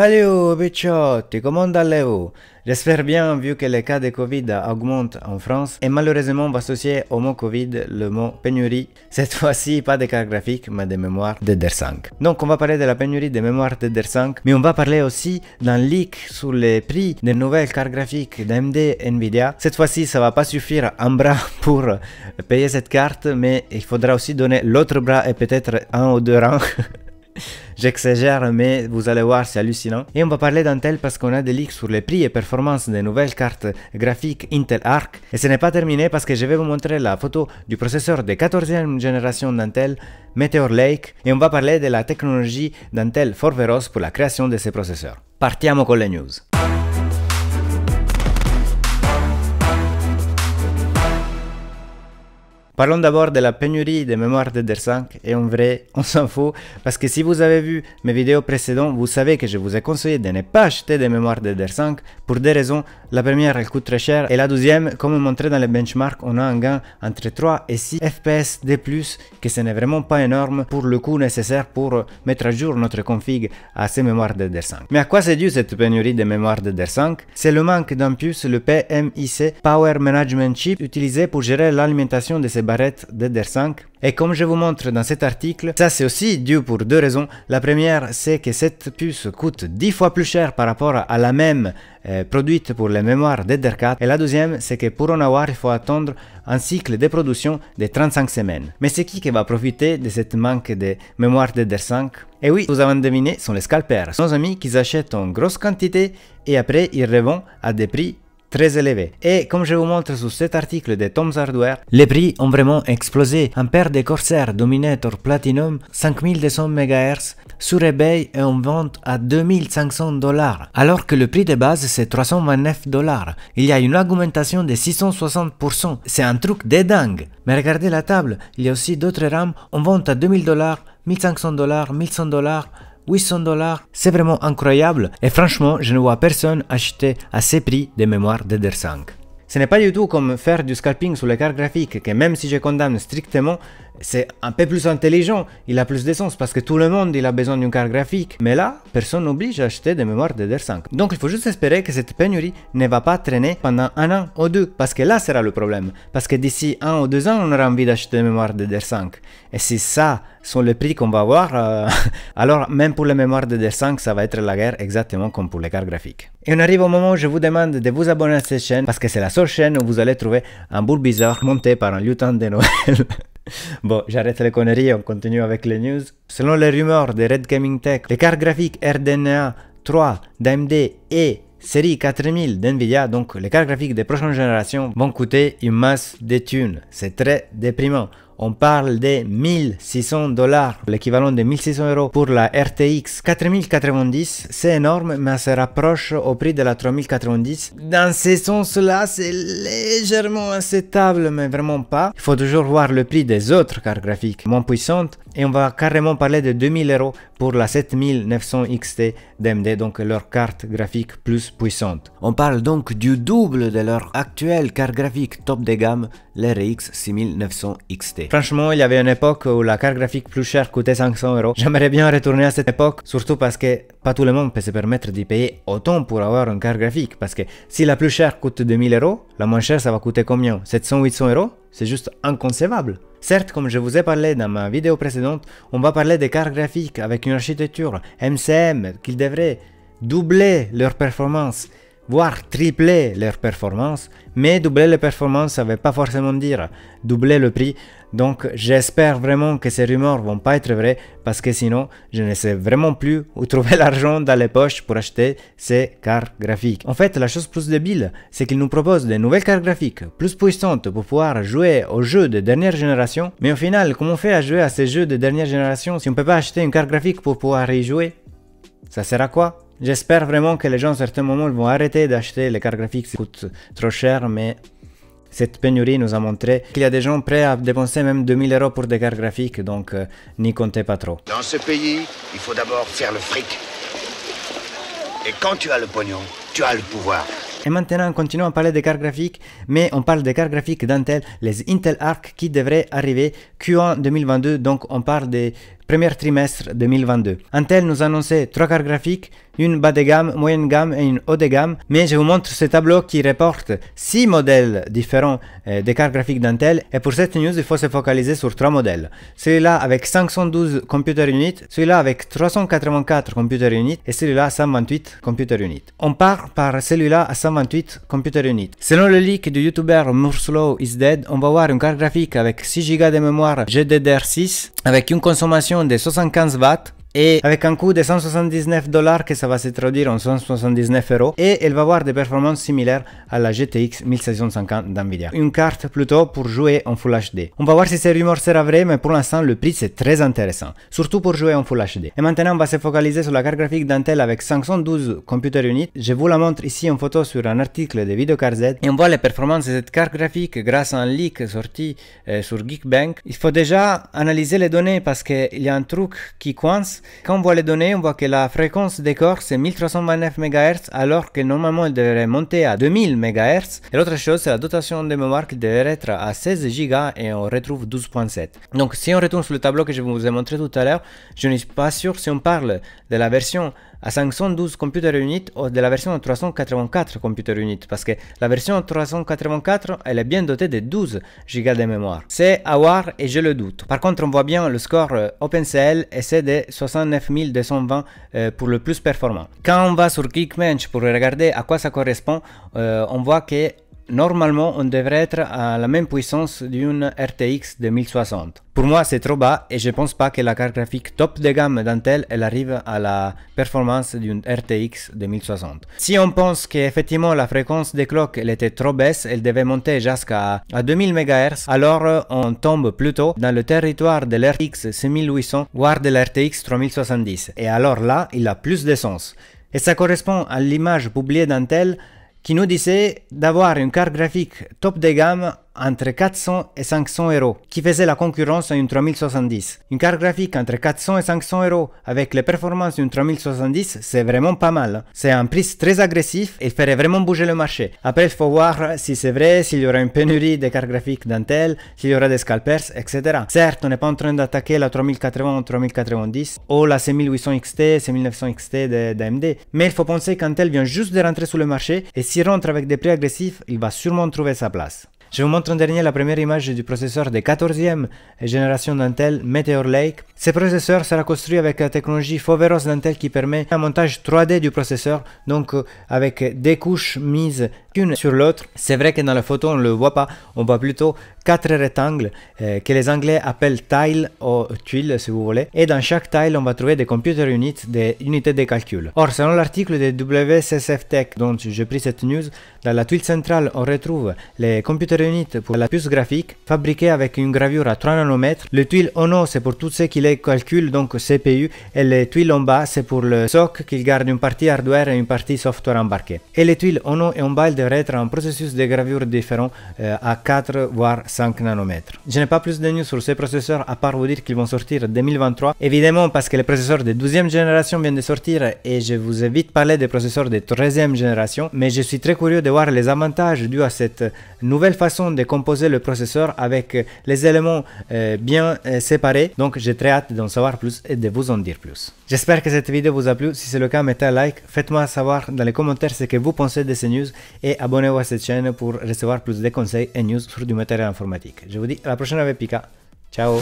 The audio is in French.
Salut, bichotti, comment allez-vous J'espère bien, vu que les cas de Covid augmentent en France et malheureusement on va associer au mot Covid le mot pénurie. Cette fois-ci, pas de cartes graphiques, mais des mémoires de 5 Donc, on va parler de la pénurie des mémoires de 5 mais on va parler aussi d'un leak sur les prix des nouvelles cartes graphiques d'AMD et Nvidia. Cette fois-ci, ça va pas suffire un bras pour payer cette carte, mais il faudra aussi donner l'autre bras et peut-être un ou deux rangs J'exagère, mais vous allez voir, c'est hallucinant. Et on va parler d'Intel parce qu'on a des leaks sur les prix et performances des nouvelles cartes graphiques Intel Arc. Et ce n'est pas terminé parce que je vais vous montrer la photo du processeur de 14e génération d'Intel, Meteor Lake, et on va parler de la technologie d'Intel Forveros pour la création de ces processeurs. Partiamo con le news. Parlons d'abord de la pénurie de mémoires DDR5 et en vrai, on s'en fout parce que si vous avez vu mes vidéos précédentes, vous savez que je vous ai conseillé de ne pas acheter de mémoires DDR5 pour des raisons la première, elle coûte très cher. Et la deuxième, comme montré dans les benchmarks, on a un gain entre 3 et 6 FPS de plus, que ce n'est vraiment pas énorme pour le coût nécessaire pour euh, mettre à jour notre config à ces mémoires DDR5. Mais à quoi c'est dû cette pénurie de mémoires DDR5 C'est le manque d'un puce, le PMIC, Power Management Chip, utilisé pour gérer l'alimentation de ces barrettes DDR5 et comme je vous montre dans cet article, ça c'est aussi dû pour deux raisons. La première, c'est que cette puce coûte 10 fois plus cher par rapport à la même euh, produite pour les mémoires DDR4. Et la deuxième, c'est que pour en avoir, il faut attendre un cycle de production de 35 semaines. Mais c'est qui qui va profiter de cette manque de mémoire DDR5 Et eh oui, vous avez deviné, sont les scalpers, nos amis qui achètent en grosse quantité et après ils revendent à des prix très élevé Et comme je vous montre sous cet article de Tom's Hardware, les prix ont vraiment explosé. Un paire de Corsair Dominator Platinum 5200 MHz sur eBay est en vente à 2500 dollars, alors que le prix de base c'est 329 dollars. Il y a une augmentation de 660%, c'est un truc de dingue. Mais regardez la table, il y a aussi d'autres RAM en vente à 2000 dollars, 1500 dollars, 1100 dollars, 800 dollars, c'est vraiment incroyable et franchement, je ne vois personne acheter à ces prix des mémoires DDR5. Ce n'est pas du tout comme faire du scalping sur les cartes graphiques que même si je condamne strictement, c'est un peu plus intelligent, il a plus de sens parce que tout le monde il a besoin d'une carte graphique. Mais là, personne n'oblige à acheter des mémoires DDR5. Donc il faut juste espérer que cette pénurie ne va pas traîner pendant un an ou deux parce que là sera le problème. Parce que d'ici un ou deux ans, on aura envie d'acheter des mémoires DDR5. Et si ça sont les prix qu'on va avoir, euh, alors même pour les mémoires DDR5, ça va être la guerre exactement comme pour les cartes graphiques. Et on arrive au moment où je vous demande de vous abonner à cette chaîne parce que c'est la seule chaîne où vous allez trouver un boule bizarre monté par un lieutenant de Noël. Bon, j'arrête les conneries, on continue avec les news. Selon les rumeurs de Red Gaming Tech, les cartes graphiques RDNA 3 d'AMD et série 4000 d'NVIDIA, donc les cartes graphiques des prochaines générations, vont coûter une masse de thunes. C'est très déprimant on parle des 1600 dollars, l'équivalent de 1600 euros pour la RTX 4090. C'est énorme, mais ça se rapproche au prix de la 3090. Dans ces sens-là, c'est légèrement acceptable, mais vraiment pas. Il faut toujours voir le prix des autres cartes graphiques moins puissantes et on va carrément parler de 2000 euros pour la 7900 XT d'AMD, donc leur carte graphique plus puissante. On parle donc du double de leur actuelle carte graphique top de gamme, l'RX 6900 XT. Franchement, il y avait une époque où la carte graphique plus chère coûtait 500 euros. J'aimerais bien retourner à cette époque, surtout parce que pas tout le monde peut se permettre d'y payer autant pour avoir une carte graphique, parce que si la plus chère coûte 2000 euros, la moins chère ça va coûter combien 700-800 euros C'est juste inconcevable. Certes, comme je vous ai parlé dans ma vidéo précédente, on va parler des cartes graphiques avec une architecture MCM qu'ils devraient doubler leur performance voire tripler leurs performances, mais doubler les performances, ça ne veut pas forcément dire doubler le prix. Donc j'espère vraiment que ces rumeurs vont pas être vraies, parce que sinon je ne sais vraiment plus où trouver l'argent dans les poches pour acheter ces cartes graphiques. En fait, la chose plus débile, c'est qu'ils nous proposent des nouvelles cartes graphiques, plus puissantes pour pouvoir jouer aux jeux de dernière génération, mais au final, comment on fait à jouer à ces jeux de dernière génération si on ne peut pas acheter une carte graphique pour pouvoir y jouer Ça sert à quoi J'espère vraiment que les gens à certains moments vont arrêter d'acheter les cartes graphiques ça coûte trop cher, mais cette pénurie nous a montré qu'il y a des gens prêts à dépenser même 2000 euros pour des cartes graphiques, donc euh, n'y comptez pas trop. Dans ce pays, il faut d'abord faire le fric. Et quand tu as le pognon, tu as le pouvoir. Et maintenant, continuons à parler des cartes graphiques, mais on parle des cartes graphiques d'Intel, les Intel Arc qui devraient arriver Q1 2022, donc on parle des premier trimestre 2022. Intel nous annonçait trois cartes graphiques, une bas de gamme, moyenne gamme et une haut de gamme, mais je vous montre ce tableau qui reporte 6 modèles différents euh, des cartes graphiques d'Intel et pour cette news il faut se focaliser sur trois modèles. Celui-là avec 512 computer units, celui-là avec 384 computer units et celui-là 128 computer units. On part par celui-là à 128 computer units. Selon le leak du youtubeur Murslow is dead, on va voir une carte graphique avec 6 Go de mémoire GDDR6 avec une consommation de 175 watts et avec un coût de 179 dollars que ça va se traduire en 179 euros et elle va avoir des performances similaires à la GTX 1650 d'NVIDIA. Une carte plutôt pour jouer en Full HD. On va voir si ces rumeurs seront vraies, mais pour l'instant le prix c'est très intéressant, surtout pour jouer en Full HD. Et maintenant on va se focaliser sur la carte graphique d'Intel avec 512 computer units. Je vous la montre ici en photo sur un article de VideocardZ et on voit les performances de cette carte graphique grâce à un leak sorti euh, sur Geekbank. Il faut déjà analyser les données parce qu'il y a un truc qui coince quand on voit les données, on voit que la fréquence des c'est 1329 MHz alors que normalement elle devrait monter à 2000 MHz. Et l'autre chose, c'est la dotation de mémoire qui devrait être à 16 Go et on retrouve 12.7. Donc si on retourne sur le tableau que je vous ai montré tout à l'heure, je ne suis pas sûr si on parle de la version à 512 Computer Unit ou de la version 384 Computer Unit parce que la version 384 elle est bien dotée de 12 Go de mémoire. C'est à voir et je le doute. Par contre on voit bien le score euh, OpenCL et c'est de 69 220 euh, pour le plus performant. Quand on va sur Geekbench pour regarder à quoi ça correspond, euh, on voit que Normalement, on devrait être à la même puissance d'une RTX 2060. Pour moi, c'est trop bas et je pense pas que la carte graphique top de gamme d'Intel elle arrive à la performance d'une RTX 2060. Si on pense qu'effectivement la fréquence des cloques était trop baisse elle devait monter jusqu'à 2000 MHz, alors euh, on tombe plutôt dans le territoire de l'RTX 6800 voire de l'RTX 3070. Et alors là, il a plus de sens. Et ça correspond à l'image publiée d'Intel qui nous disait d'avoir une carte graphique top de gamme entre 400 et 500 euros, qui faisait la concurrence à une 3070. Une carte graphique entre 400 et 500 euros avec les performances d'une 3070, c'est vraiment pas mal. Hein. C'est un prix très agressif et ferait vraiment bouger le marché. Après, il faut voir si c'est vrai, s'il y aura une pénurie des cartes graphiques d'Intel, s'il y aura des scalpers, etc. Certes, on n'est pas en train d'attaquer la 3080 ou 3090 ou la 6800 XT, 6900 XT d'AMD, mais il faut penser qu'Intel vient juste de rentrer sur le marché et s'il rentre avec des prix agressifs, il va sûrement trouver sa place. Je vous montre en dernier la première image du processeur de 14e génération d'Intel Meteor Lake. Ce processeur sera construit avec la technologie Foveros d'Intel qui permet un montage 3D du processeur, donc euh, avec des couches mises sur l'autre. C'est vrai que dans la photo, on le voit pas. On voit plutôt quatre rectangles euh, que les Anglais appellent tile ou tuiles, si vous voulez. Et dans chaque tile, on va trouver des computer units, des unités de calcul. Or, selon l'article de WCSF Tech dont j'ai pris cette news, dans la tuile centrale, on retrouve les computer units pour la puce graphique fabriquée avec une gravure à 3 nanomètres. Le tuile ono, c'est pour tout ce qui les calculent donc CPU, et les tuiles en bas, c'est pour le SOC qui garde une partie hardware et une partie software embarquée. Et les tuiles ono haut et en bas, elles être un processus de gravure différent à eh, 4 voire 5 nanomètres. Je n'ai pas plus de news sur ces processeurs à part vous dire qu'ils vont sortir 2023, évidemment parce que les processeurs de 12e génération viennent de sortir et je vous ai vite parlé des processeurs de 13e génération, mais je suis très curieux de voir les avantages dus à cette nouvelle façon de composer le processeur avec eh, les éléments eh, bien séparés, donc j'ai très hâte d'en savoir plus et de vous en dire plus. J'espère que cette vidéo vous a plu, si c'est le cas mettez un like, faites-moi savoir dans les commentaires ce que vous pensez de ces news et et abonnez-vous à cette chaîne pour recevoir plus de conseils et news sur du matériel informatique. Je vous dis à la prochaine avec Pika. Ciao